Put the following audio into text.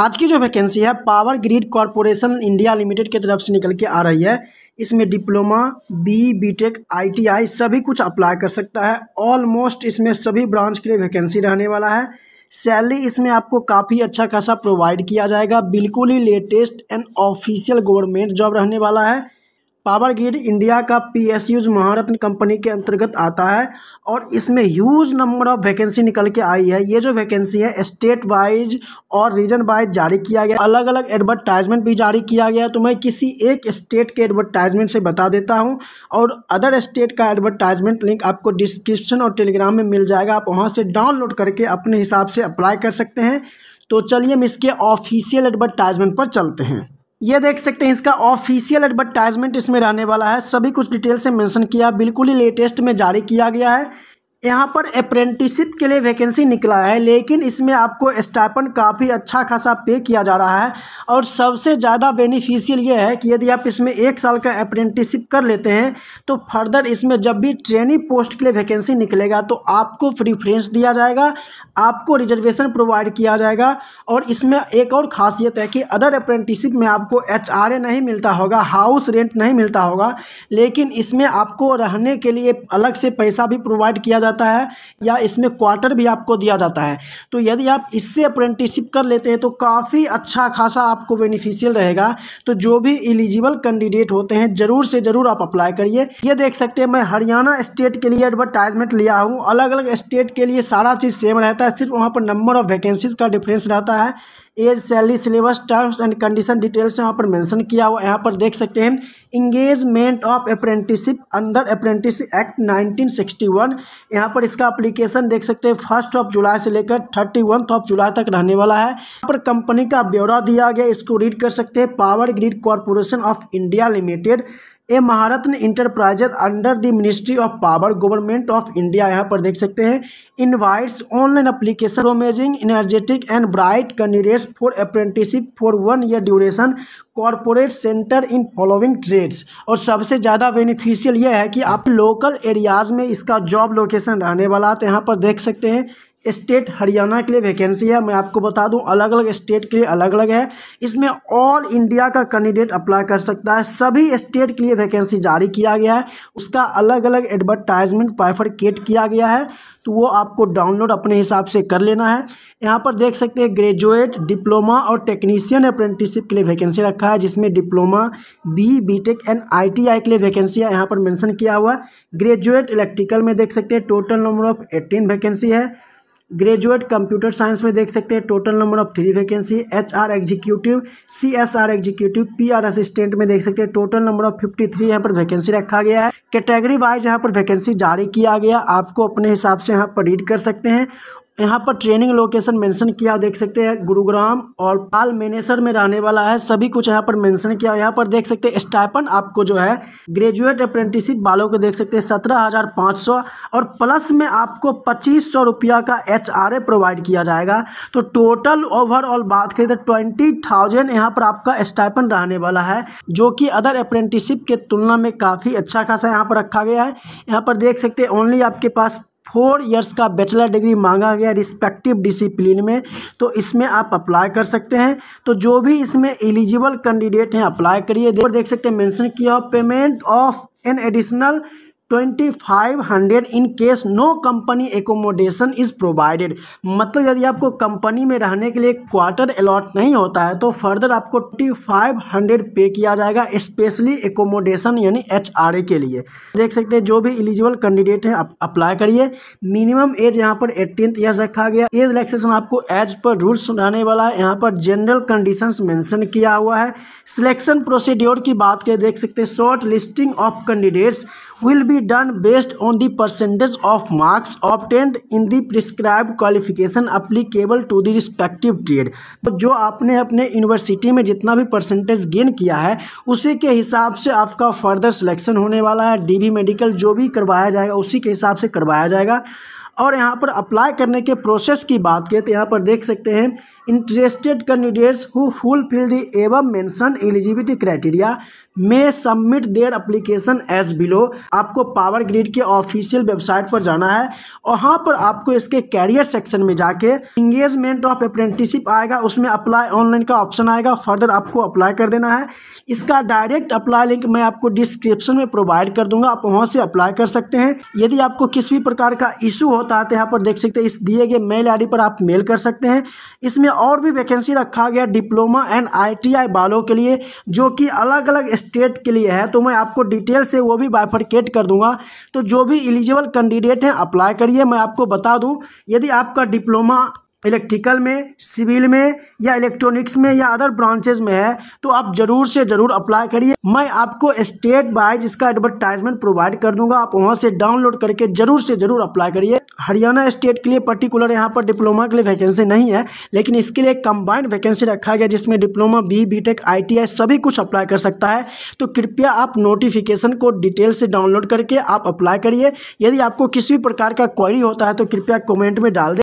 आज की जो वैकेंसी है power grid corporation India limited की तरफ से निकल के आ रही है इसमें डिप्लोमा बी बीटेक आईटीआई सभी कुछ अप्लाई कर सकता है ऑलमोस्ट इसमें सभी ब्रांच के लिए वैकेंसी रहने वाला है सैलरी इसमें आपको काफ़ी अच्छा खासा प्रोवाइड किया जाएगा बिल्कुल ही latest and official government job रहने वाला है पावर ग्रिड इंडिया का पीएसयूज महारत्न कंपनी के अंतर्गत आता है और इसमें ह्यूज नंबर ऑफ वैकेंसी निकल के आई है ये जो वैकेंसी है स्टेट वाइज और रीजन वाइज जारी किया गया अलग अलग एडवर्टाइजमेंट भी जारी किया गया तो मैं किसी एक स्टेट के एडवर्टाइजमेंट से बता देता हूँ और अदर स्टेट का एडवर्टाइजमेंट लिंक आपको डिस्क्रिप्शन और टेलीग्राम में मिल जाएगा आप वहाँ से डाउनलोड करके अपने हिसाब से अप्लाई कर सकते हैं तो चलिए हम इसके ऑफिशियल एडवर्टाइजमेंट पर चलते हैं ये देख सकते हैं इसका ऑफिशियल एडवर्टाइजमेंट इसमें रहने वाला है सभी कुछ डिटेल से मेंशन किया बिल्कुल ही लेटेस्ट में जारी किया गया है यहाँ पर अप्रेंटिसिप के लिए वैकेंसी निकला है लेकिन इसमें आपको स्टाइपन काफ़ी अच्छा खासा पे किया जा रहा है और सबसे ज़्यादा बेनिफिशियल ये है कि यदि आप इसमें एक साल का अप्रेंटिसिप कर लेते हैं तो फर्दर इसमें जब भी ट्रेनी पोस्ट के लिए वैकेंसी निकलेगा तो आपको प्रीफ्रेंस दिया जाएगा आपको रिजर्वेशन प्रोवाइड किया जाएगा और इसमें एक और खासियत है कि अदर अप्रेंटिसिप में आपको एच नहीं मिलता होगा हाउस रेंट नहीं मिलता होगा लेकिन इसमें आपको रहने के लिए अलग से पैसा भी प्रोवाइड किया जाता है या इसमें क्वार्टर भी आपको दिया जाता है तो यदि आप इससे अप्रेंटिसिप कर लेते हैं तो काफ़ी अच्छा खासा आपको बेनिफिशियल रहेगा तो जो भी एलिजिबल कैंडिडेट होते हैं ज़रूर से ज़रूर आप अप्लाई करिए ये देख सकते हैं मैं हरियाणा स्टेट के लिए एडवर्टाइजमेंट लिया हूँ अलग अलग स्टेट के लिए सारा चीज़ सेम रहता है सिर्फ वहाँ पर नंबर ऑफ वैकेंसीज का डिफरेंस रहता है age salary syllabus terms and condition details यहाँ पर मेंशन किया हुआ यहाँ पर देख सकते हैं engagement of apprenticeship under apprentice act 1961 sixty यहाँ पर इसका अप्लीकेशन देख सकते हैं फर्स्ट ऑफ जुलाई से लेकर थर्टी ऑफ जुलाई तक रहने वाला है यहाँ पर कंपनी का ब्यौरा दिया गया इसको रीड कर सकते हैं power grid corporation of India limited a Maharatna enterprises under the ministry of power government of India यहाँ पर देख सकते हैं invites online application amazing energetic and bright candidates for apprenticeship for one year duration corporate centre in following trades और सबसे ज़्यादा beneficial यह है कि आप लोकल एरियाज़ में इसका जॉब लोकेशन रहने वाला तो यहाँ पर देख सकते हैं स्टेट हरियाणा के लिए वैकेंसी है मैं आपको बता दूं अलग अलग स्टेट के लिए अलग अलग है इसमें ऑल इंडिया का कैंडिडेट अप्लाई कर सकता है सभी स्टेट के लिए वैकेंसी जारी किया गया है उसका अलग अलग एडवर्टाइजमेंट पाइफरकेट किया गया है तो वो आपको डाउनलोड अपने हिसाब से कर लेना है यहाँ पर देख सकते हैं ग्रेजुएट डिप्लोमा और टेक्नीसियन अप्रेंटिसिप के लिए वैकेंसी रखा है जिसमें diploma B tech and I के लिए वैकेंसी है यहाँ पर मेंशन किया हुआ है ग्रेजुएट इलेक्ट्रिकल में देख सकते हैं total number of eighteen vacancy है ग्रेजुएट कंप्यूटर साइंस में देख सकते हैं total number of three vacancy H R executive C S R executive P R assistant में देख सकते हैं total number of fifty three यहाँ पर वैकेंसी रखा गया है कैटेगरी वाइज यहाँ पर वैकेंसी जारी किया गया आपको अपने हिसाब से यहाँ पर रीड कर सकते हैं यहाँ पर ट्रेनिंग लोकेशन मेंशन किया देख सकते हैं गुरुग्राम और पाल मेनेसर में रहने वाला है सभी कुछ यहाँ पर मेंशन किया यहाँ पर देख सकते हैं स्टाइपन आपको जो है ग्रेजुएट अप्रेंटिसिप बालों को देख सकते हैं सत्रह हज़ार पाँच सौ और प्लस में आपको पच्चीस सौ रुपया का एच आर ए प्रोवाइड किया जाएगा तो टोटल ओवरऑल बात करें तो ट्वेंटी थाउजेंड यहाँ पर आपका स्टाइपन रहने वाला है जो कि अदर अप्रेंटिसिप के तुलना में काफ़ी अच्छा खासा यहाँ पर रखा गया है यहाँ पर देख सकते हैं ओनली आपके पास फोर इयर्स का बैचलर डिग्री मांगा गया रिस्पेक्टिव डिसिप्लिन में तो इसमें आप अप्लाई कर सकते हैं तो जो भी इसमें एलिजिबल कैंडिडेट हैं अप्लाई करिए देख सकते हैं मेंशन किया payment of an additional twenty five hundred in case no company accommodation is provided मतलब यदि आपको कंपनी में रहने के लिए क्वार्टर अलॉट नहीं होता है तो फर्दर आपको ट्वेंटी फाइव हंड्रेड पे किया जाएगा स्पेशली एकोमोडेशन यानी एच आर ए के लिए देख सकते हैं जो भी एलिजिबल कैंडिडेट हैं आप अप्लाई करिए मिनिमम एज यहाँ पर एट्टीन ईयर्स रखा गया एज रिलैक्सेशन आपको एज पर रूल्स रहने वाला है यहाँ पर जनरल कंडीशंस मैंशन किया हुआ है सिलेक्शन प्रोसीड्योर की बात करें देख सकते हैं shortlisting of candidates will be done based on the percentage of marks obtained in the prescribed qualification applicable to the respective trade तो जो आपने अपने यूनिवर्सिटी में जितना भी परसेंटेज गेन किया है उसी के हिसाब से आपका फर्दर सिलेक्शन होने वाला है डीबी मेडिकल जो भी करवाया जाएगा उसी के हिसाब से करवाया जाएगा और यहाँ पर अप्लाई करने के प्रोसेस की बात करें तो यहाँ पर देख सकते हैं interested candidates who fulfil the एवं mention eligibility criteria may submit their application as below आपको पावर ग्रिड के ऑफिशियल वेबसाइट पर जाना है और वहाँ पर आपको इसके कैरियर सेक्शन में जाके इंगेजमेंट ऑफ अप्रेंटिसिप आएगा उसमें अप्लाई ऑनलाइन का ऑप्शन आएगा फर्दर आपको अप्लाई कर देना है इसका डायरेक्ट अप्लाई लिंक मैं आपको डिस्क्रिप्शन में प्रोवाइड कर दूंगा आप वहाँ से अप्लाई कर सकते हैं यदि आपको किसी भी प्रकार का इशू होता है तो यहाँ पर देख सकते हैं इस दिए गए मेल आई पर आप मेल कर सकते हैं इसमें और भी वैकेंसी रखा गया डिप्लोमा एंड आई वालों के लिए जो कि अलग अलग स्टेट के लिए है तो मैं आपको डिटेल से वो भी बाइफर्केट कर दूंगा तो जो भी एलिजिबल कैंडिडेट हैं अप्लाई करिए मैं आपको बता दूं यदि आपका डिप्लोमा इलेक्ट्रिकल में सिविल में या इलेक्ट्रॉनिक्स में या अदर ब्रांचेज में है तो आप ज़रूर से ज़रूर अप्लाई करिए मैं आपको स्टेट वाइज इसका एडवर्टाइजमेंट प्रोवाइड कर दूंगा आप वहाँ से डाउनलोड करके ज़रूर से ज़रूर अप्लाई करिए हरियाणा स्टेट के लिए पर्टिकुलर यहाँ पर डिप्लोमा के लिए वैकेंसी नहीं है लेकिन इसके लिए कंबाइंड वैकेंसी रखा गया जिसमें डिप्लोमा बी बीटेक आईटीआई सभी कुछ अप्लाई कर सकता है तो कृपया आप नोटिफिकेशन को डिटेल से डाउनलोड करके आप अप्लाई करिए यदि आपको किसी भी प्रकार का क्वारी होता है तो कृपया कॉमेंट में डाल दें